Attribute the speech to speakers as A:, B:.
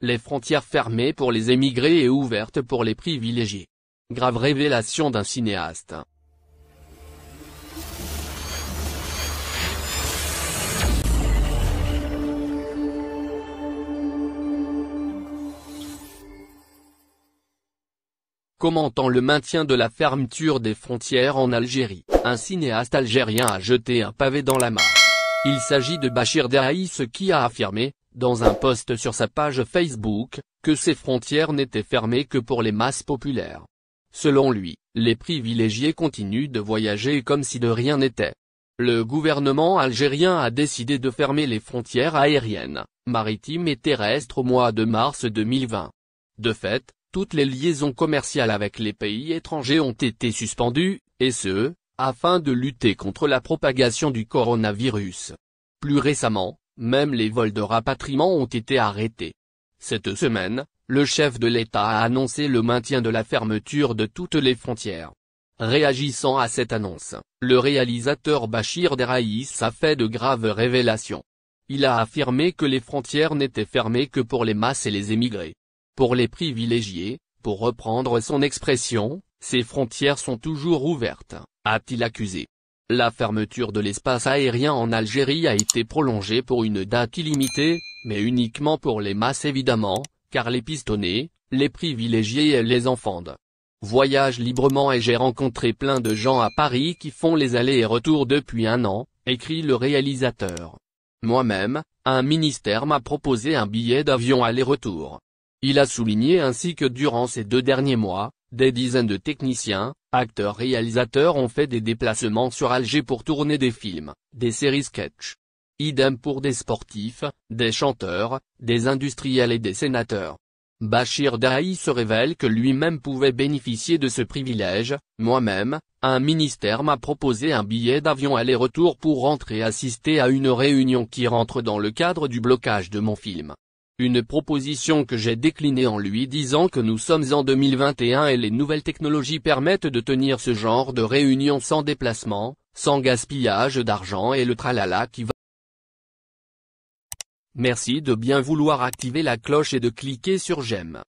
A: les frontières fermées pour les émigrés et ouvertes pour les privilégiés. Grave révélation d'un cinéaste. Commentant le maintien de la fermeture des frontières en Algérie, un cinéaste algérien a jeté un pavé dans la mare. Il s'agit de Bachir Derhaïs qui a affirmé, dans un post sur sa page Facebook, que ces frontières n'étaient fermées que pour les masses populaires. Selon lui, les privilégiés continuent de voyager comme si de rien n'était. Le gouvernement algérien a décidé de fermer les frontières aériennes, maritimes et terrestres au mois de mars 2020. De fait, toutes les liaisons commerciales avec les pays étrangers ont été suspendues, et ce, afin de lutter contre la propagation du coronavirus. Plus récemment, même les vols de rapatriement ont été arrêtés. Cette semaine, le chef de l'État a annoncé le maintien de la fermeture de toutes les frontières. Réagissant à cette annonce, le réalisateur Bachir Deraïs a fait de graves révélations. Il a affirmé que les frontières n'étaient fermées que pour les masses et les émigrés. Pour les privilégiés, pour reprendre son expression, ces frontières sont toujours ouvertes, a-t-il accusé. La fermeture de l'espace aérien en Algérie a été prolongée pour une date illimitée, mais uniquement pour les masses évidemment, car les pistonnés, les privilégiés et les enfants voyage librement et j'ai rencontré plein de gens à Paris qui font les allers et retours depuis un an, écrit le réalisateur. Moi-même, un ministère m'a proposé un billet d'avion aller-retour. Il a souligné ainsi que durant ces deux derniers mois, des dizaines de techniciens, Acteurs-réalisateurs ont fait des déplacements sur Alger pour tourner des films, des séries sketch. Idem pour des sportifs, des chanteurs, des industriels et des sénateurs. Bachir Daï se révèle que lui-même pouvait bénéficier de ce privilège, moi-même, un ministère m'a proposé un billet d'avion aller-retour pour rentrer assister à une réunion qui rentre dans le cadre du blocage de mon film. Une proposition que j'ai déclinée en lui disant que nous sommes en 2021 et les nouvelles technologies permettent de tenir ce genre de réunion sans déplacement, sans gaspillage d'argent et le tralala qui va Merci de bien vouloir activer la cloche et de cliquer sur j'aime.